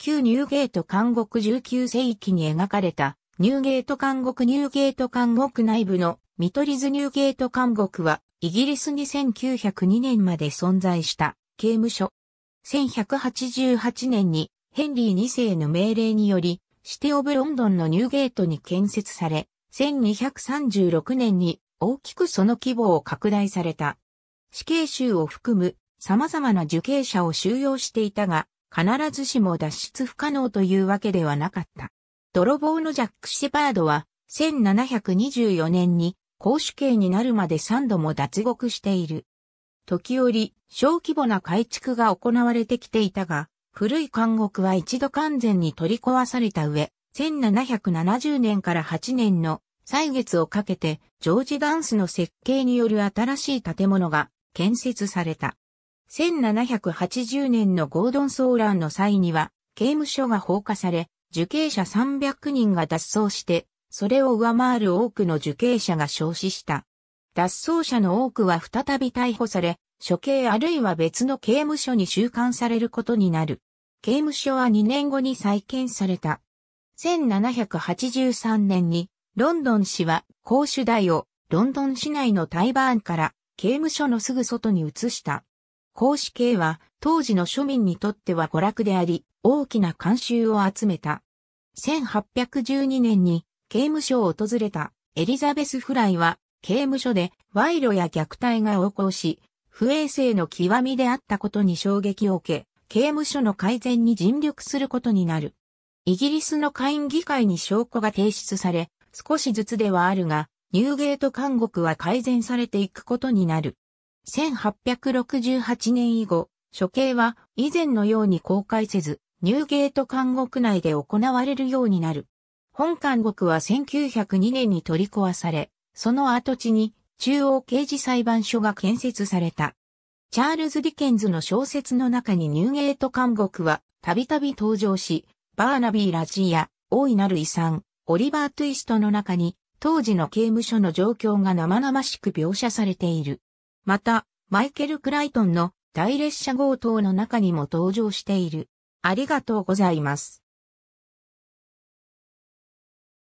旧ニューゲート監獄19世紀に描かれた、ニューゲート監獄ニューゲート監獄内部の見取り図ニューゲート監獄は、イギリスに1902年まで存在した刑務所。1188年にヘンリー2世の命令により、シティオブロンドンのニューゲートに建設され、1236年に大きくその規模を拡大された。死刑囚を含む様々な受刑者を収容していたが、必ずしも脱出不可能というわけではなかった。泥棒のジャック・シェパードは、1724年に公主刑になるまで3度も脱獄している。時折、小規模な改築が行われてきていたが、古い監獄は一度完全に取り壊された上、1770年から8年の歳月をかけて、ジョージ・ダンスの設計による新しい建物が建設された。1780年のゴードン騒乱の際には、刑務所が放火され、受刑者300人が脱走して、それを上回る多くの受刑者が焼死した。脱走者の多くは再び逮捕され、処刑あるいは別の刑務所に収監されることになる。刑務所は2年後に再建された。1783年に、ロンドン市は公主台をロンドン市内のタイバーンから刑務所のすぐ外に移した。孔子系は当時の庶民にとっては娯楽であり、大きな慣習を集めた。1812年に刑務所を訪れたエリザベス・フライは刑務所で賄賂や虐待が横行し、不衛生の極みであったことに衝撃を受け、刑務所の改善に尽力することになる。イギリスの下院議会に証拠が提出され、少しずつではあるが、ニューゲート監獄は改善されていくことになる。1868年以後、処刑は以前のように公開せず、ニューゲート監獄内で行われるようになる。本監獄は1902年に取り壊され、その跡地に中央刑事裁判所が建設された。チャールズ・ディケンズの小説の中にニューゲート監獄はたびたび登場し、バーナビー・ラジーや大いなる遺産、オリバー・トゥイストの中に当時の刑務所の状況が生々しく描写されている。また、マイケル・クライトンの大列車強盗の中にも登場している。ありがとうございます。